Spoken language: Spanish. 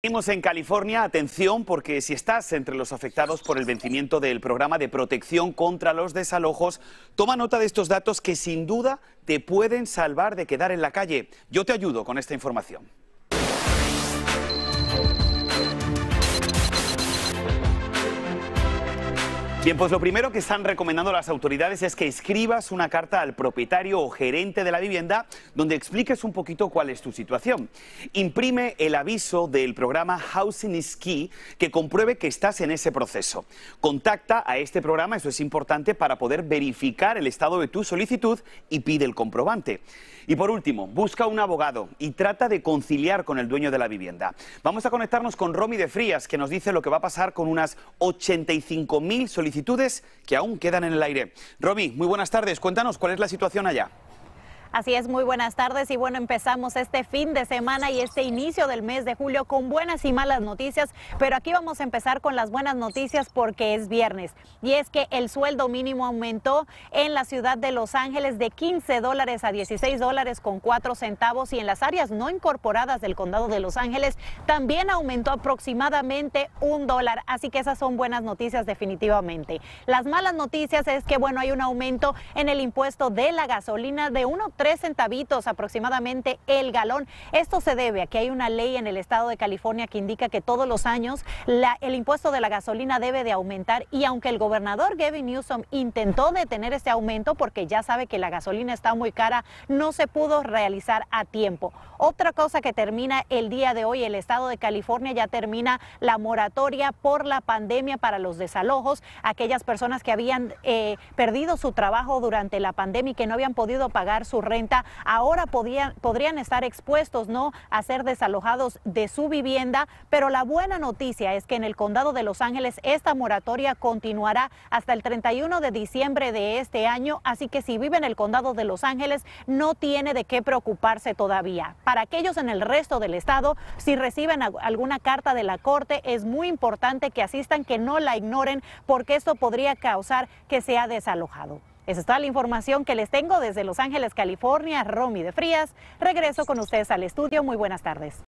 en California, atención, porque si estás entre los afectados por el vencimiento del programa de protección contra los desalojos, toma nota de estos datos que sin duda te pueden salvar de quedar en la calle. Yo te ayudo con esta información. Bien, pues lo primero que están recomendando las autoridades es que escribas una carta al propietario o gerente de la vivienda donde expliques un poquito cuál es tu situación. Imprime el aviso del programa Housing is Key que compruebe que estás en ese proceso. Contacta a este programa, eso es importante, para poder verificar el estado de tu solicitud y pide el comprobante. Y por último, busca un abogado y trata de conciliar con el dueño de la vivienda. Vamos a conectarnos con Romy de Frías que nos dice lo que va a pasar con unas 85.000 solicitudes que aún quedan en el aire. Romy, muy buenas tardes. Cuéntanos cuál es la situación allá. Así es, muy buenas tardes y bueno, empezamos este fin de semana y este inicio del mes de julio con buenas y malas noticias, pero aquí vamos a empezar con las buenas noticias porque es viernes y es que el sueldo mínimo aumentó en la ciudad de Los Ángeles de 15 dólares a 16 dólares con 4 centavos y en las áreas no incorporadas del condado de Los Ángeles también aumentó aproximadamente un dólar, así que esas son buenas noticias definitivamente. Las malas noticias es que bueno, hay un aumento en el impuesto de la gasolina de uno 3 centavitos aproximadamente el galón. Esto se debe a que hay una ley en el estado de California que indica que todos los años el impuesto de la gasolina debe de aumentar y aunque el gobernador Gavin Newsom intentó detener este aumento porque ya sabe que la gasolina está muy cara, no se pudo realizar a tiempo. Otra cosa que termina el día de hoy, el estado de California ya termina la moratoria por la pandemia para los desalojos, aquellas personas que habían eh, perdido su trabajo durante la pandemia y que no habían podido pagar su renta ahora podrían estar expuestos ¿no? a ser desalojados de su vivienda, pero la buena noticia es que en el condado de Los Ángeles esta moratoria continuará hasta el 31 de diciembre de este año, así que si vive en el condado de Los Ángeles no tiene de qué preocuparse todavía. Para aquellos en el resto del estado, si reciben alguna carta de la corte, es muy importante que asistan, que no la ignoren, porque esto podría causar que sea desalojado. Esa es toda la información que les tengo desde Los Ángeles, California. Romy de Frías, regreso con ustedes al estudio. Muy buenas tardes.